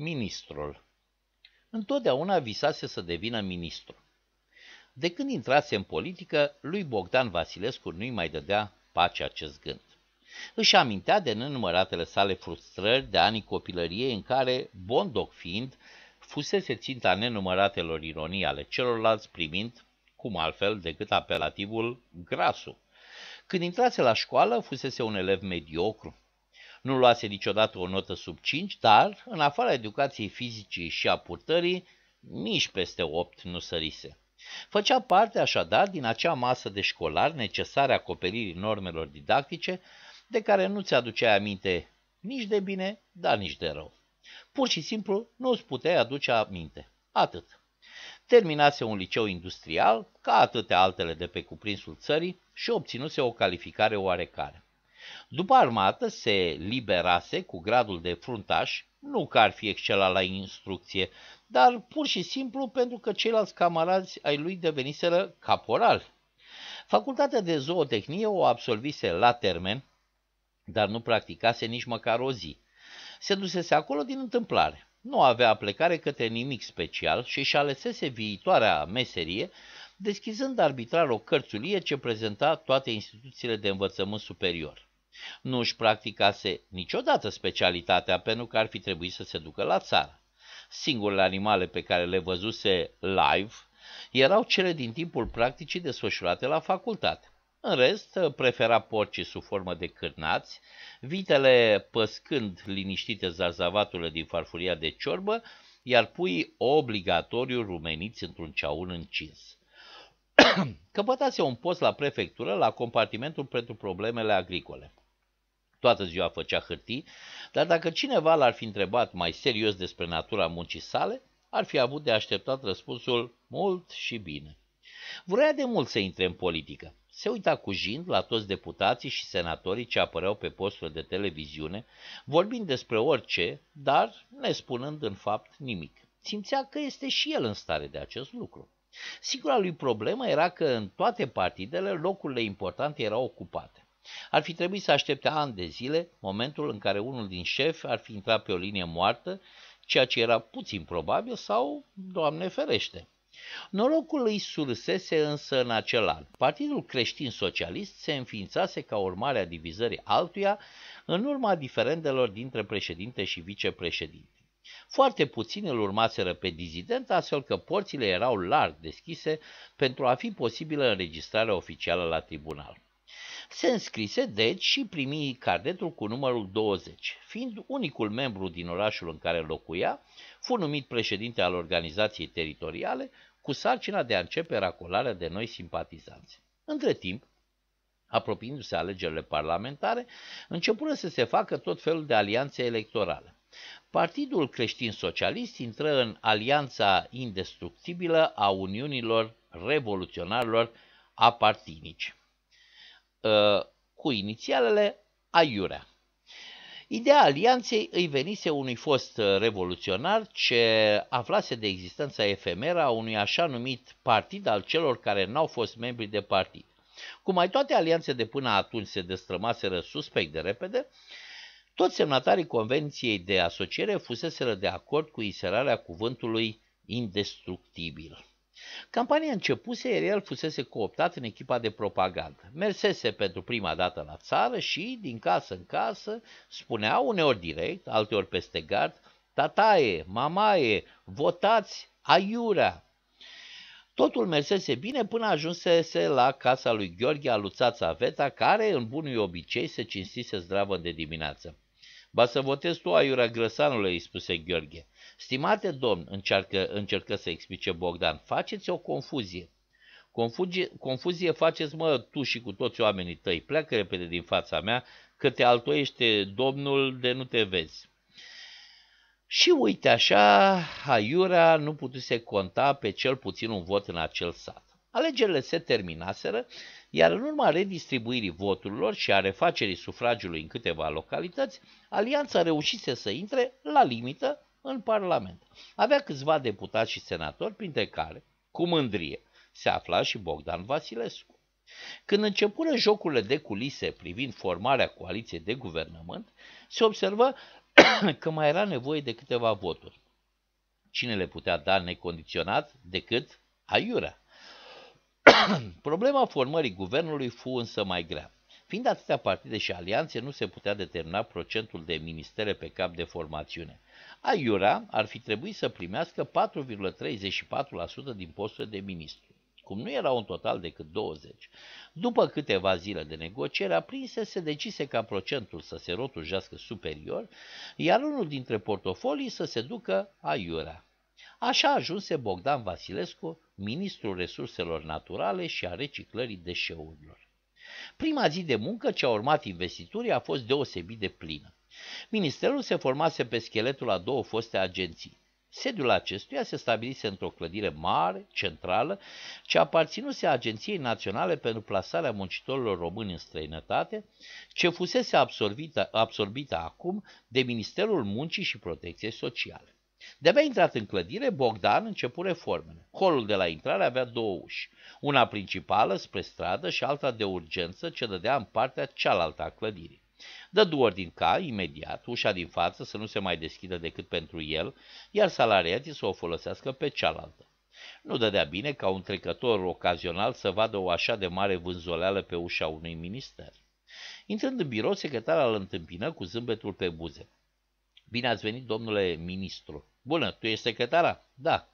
Ministrul Întotdeauna visase să devină ministru. De când intrase în politică, lui Bogdan Vasilescu nu-i mai dădea pace acest gând. Își amintea de nenumăratele sale frustrări de anii copilăriei în care, bondoc fiind, fusese ținta nenumăratelor ironii ale celorlalți primind, cum altfel decât apelativul, grasul. Când intrase la școală, fusese un elev mediocru, nu luase niciodată o notă sub 5, dar, în afara educației fizice și a purtării, nici peste 8 nu sărise. Făcea parte așadar din acea masă de școlar necesară acoperirii normelor didactice, de care nu ți aducea aminte nici de bine, dar nici de rău. Pur și simplu nu îți puteai aduce aminte. Atât. Terminase un liceu industrial, ca atâtea altele de pe cuprinsul țării, și obținuse o calificare oarecare. După armată se liberase cu gradul de fruntaș, nu că ar fi excelat la instrucție, dar pur și simplu pentru că ceilalți camarazi ai lui deveniseră caporal. Facultatea de zootehnie o absolvise la termen, dar nu practicase nici măcar o zi. Se dusese acolo din întâmplare. Nu avea plecare către nimic special și își alesese viitoarea meserie, deschizând arbitrar o cărțulie ce prezenta toate instituțiile de învățământ superior. Nu își practicase niciodată specialitatea pentru că ar fi trebuit să se ducă la țară. Singurele animale pe care le văzuse live erau cele din timpul practicii desfășurate la facultate. În rest, prefera porcii sub formă de cârnați, vitele păscând liniștite zarzavaturile din farfuria de ciorbă, iar puii obligatoriu rumeniți într-un ceaun încins. Căpătase un post la prefectură, la compartimentul pentru problemele agricole. Toată ziua făcea hârtii, dar dacă cineva l-ar fi întrebat mai serios despre natura muncii sale, ar fi avut de așteptat răspunsul mult și bine. Vrea de mult să intre în politică. Se uita cu jind la toți deputații și senatorii ce apăreau pe posturile de televiziune, vorbind despre orice, dar ne spunând, în fapt nimic. Simțea că este și el în stare de acest lucru. Singura lui problemă era că în toate partidele locurile importante erau ocupate. Ar fi trebuit să aștepte ani de zile momentul în care unul din șefi ar fi intrat pe o linie moartă, ceea ce era puțin probabil sau, Doamne ferește. Norocul îi sursese însă în acel an. Partidul creștin-socialist se înființase ca urmare a divizării altuia în urma diferendelor dintre președinte și vicepreședinte. Foarte puțin îl urmaseră pe dizident, astfel că porțile erau larg deschise pentru a fi posibilă înregistrarea oficială la tribunal. Se înscrise, deci, și primi cardetul cu numărul 20. Fiind unicul membru din orașul în care locuia, fu numit președinte al organizației teritoriale, cu sarcina de a începe racolarea de noi simpatizanți. Între timp, apropiindu-se alegerile parlamentare, începură să se facă tot felul de alianțe electorale. Partidul creștin-socialist intră în alianța indestructibilă a uniunilor revoluționarilor apartinici, ă, cu inițialele Aiurea. Ideea alianței îi venise unui fost revoluționar ce aflase de existența efemeră a unui așa numit partid al celor care n-au fost membri de partid. Cum mai toate alianțe de până atunci se destrămaseră suspect de repede, toți semnatarii Convenției de Asociere fuseseră de acord cu inserarea cuvântului indestructibil. Campania începuse, iar el fusese cooptat în echipa de propagandă. Mersese pentru prima dată la țară și, din casă în casă, spunea uneori direct, alteori peste gard, tataie, mamaie, votați, aiurea. Totul mersese bine până ajunsese la casa lui Gheorghe Aluțața Veta, care, în bunul obicei, se cinstise zdravă de dimineață. Ba să votez tu aiura grăsanului, îi spuse Gheorghe. Stimate domn, încearcă, încercă să explice Bogdan, faceți o confuzie. Confuzie, confuzie faceți, mă, tu și cu toți oamenii tăi. Pleacă repede din fața mea, că te altoiește domnul de nu te vezi. Și uite așa, Aiura nu putuse conta pe cel puțin un vot în acel sat. Alegerile se terminaseră, iar în urma redistribuirii voturilor și a refacerii sufragiului în câteva localități, alianța reușise să intre la limită în Parlament. Avea câțiva deputați și senatori, printre care, cu mândrie, se afla și Bogdan Vasilescu. Când începură jocurile de culise privind formarea coaliției de guvernământ, se observă că mai era nevoie de câteva voturi. Cine le putea da necondiționat decât aiurea? Problema formării guvernului fu însă mai grea. Fiind atâtea partide și alianțe, nu se putea determina procentul de ministere pe cap de formațiune. Aiura ar fi trebuit să primească 4,34% din postul de ministru. Cum nu erau în total decât 20, după câteva zile de negocieri aprinse, se decise ca procentul să se rotujească superior, iar unul dintre portofolii să se ducă aiura. Așa ajunse Bogdan Vasilescu ministrul resurselor naturale și a reciclării deșeurilor. Prima zi de muncă ce a urmat investiturii a fost deosebit de plină. Ministerul se formase pe scheletul a două foste agenții. Sediul acestuia se stabilise într-o clădire mare, centrală, ce aparținuse Agenției Naționale pentru Plasarea Muncitorilor Români în Străinătate, ce fusese absorbită, absorbită acum de Ministerul Muncii și Protecției Sociale. De-abia intrat în clădire, Bogdan începu reformele. Holul de la intrare avea două uși, una principală spre stradă și alta de urgență ce dădea în partea cealaltă a clădirii. Dădu ordin ca, imediat, ușa din față să nu se mai deschidă decât pentru el, iar salariații să o folosească pe cealaltă. Nu dădea bine ca un trecător ocazional să vadă o așa de mare vânzoleală pe ușa unui minister. Intrând în birou, secretarul îl întâmpină cu zâmbetul pe buze. Bine ați venit, domnule ministru. Bună, tu ești secretara? Da.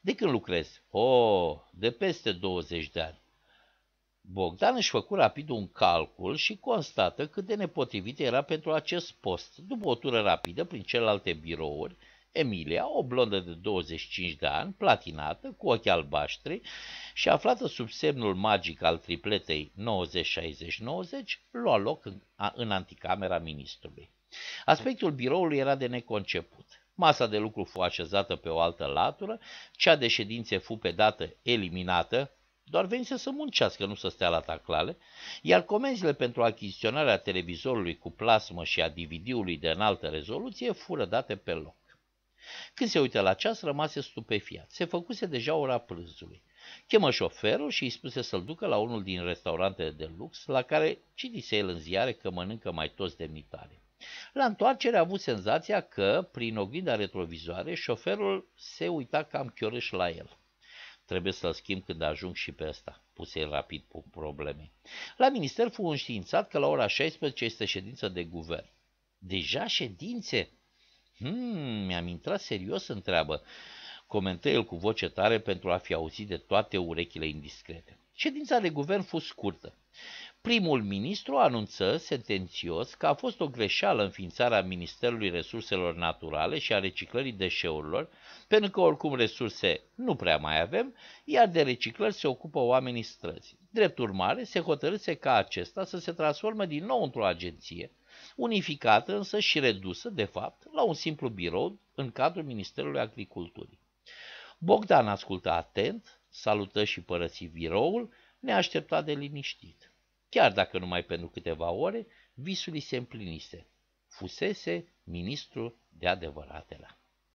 De când lucrezi? Oh, de peste 20 de ani. Bogdan își făcu rapid un calcul și constată cât de nepotrivit era pentru acest post. După o tură rapidă prin celelalte birouri, Emilia, o blondă de 25 de ani, platinată, cu ochi albaștri și aflată sub semnul magic al tripletei 90-60-90, lua loc în, în anticamera ministrului. Aspectul biroului era de neconceput. Masa de lucru fu așezată pe o altă latură, cea de ședințe fu pe dată eliminată, doar venise să muncească, nu să stea la taclale, iar comenzile pentru achiziționarea televizorului cu plasmă și a DVD-ului de înaltă rezoluție fură date pe loc. Când se uită la ceas, rămase stupefiat. Se făcuse deja ora prânzului. Chemă șoferul și îi spuse să-l ducă la unul din restaurantele de lux, la care citise el în ziare că mănâncă mai toți demnitarii. La întoarcere a avut senzația că, prin oglinda retrovizoare, șoferul se uita cam chioreș la el. Trebuie să-l schimb când ajung și pe ăsta, puse el rapid cu probleme. La minister fu înștiințat că la ora 16 este ședință de guvern. Deja ședințe? Hmm, mi-am intrat serios în treabă, comentă el cu voce tare pentru a fi auzit de toate urechile indiscrete. Ședința de guvern fu scurtă. Primul ministru anunță sentențios că a fost o greșeală înființarea Ministerului Resurselor Naturale și a reciclării deșeurilor, pentru că oricum resurse nu prea mai avem, iar de reciclări se ocupă oamenii străzi. Drept urmare, se hotărâse ca acesta să se transforme din nou într-o agenție, unificată însă și redusă, de fapt, la un simplu birou în cadrul Ministerului Agriculturii. Bogdan ascultă atent, salută și părăsi biroul, neașteptat de liniștit chiar dacă numai pentru câteva ore, visul îi se împlinise. Fusese ministru de adevăratele.